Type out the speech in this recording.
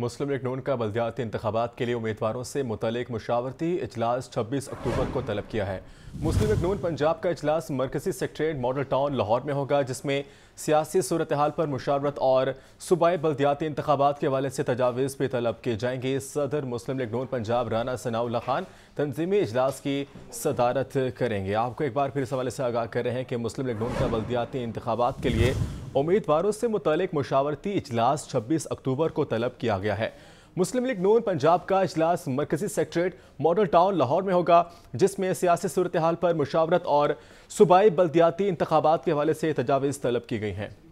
मुस्लिम लीग नून का बलदियाती इंतबात के लिए उम्मीदवारों से मुतलिक मशावरती अजलास छब्बीस अक्टूबर को तलब किया है मुस्लिम लीग नून पंजाब का अजलास मरकजी सेक्ट्रेट मॉडल टाउन लाहौर में होगा जिसमें सियासी सूरत हाल पर मुशावरत और सूबाई बलदियाती इंतबात के हवाले से तजावीज़ भी तलब किए जाएंगे सदर मुस्लिम लीग नून पंजाब राना सनाउल्ला खान तनजीमी अजलास की सदारत करेंगे आपको एक बार फिर इस हवाले से आगाह कर रहे हैं कि मुस्लिम लीग नून का बलदियाती इंतबात के लिए उम्मीदवारों से मुतल मुशावरती इजलास छब्बीस अक्टूबर को तलब किया गया है मुस्लिम लीग नून पंजाब का अजलास मरकजी सेक्ट्रेट मॉडल टाउन लाहौर में होगा जिसमें सियासी सूरत हाल पर मुशावरत और सूबाई बल्दियाती इंतबात के हवाले से तजावीज़ तलब की गई हैं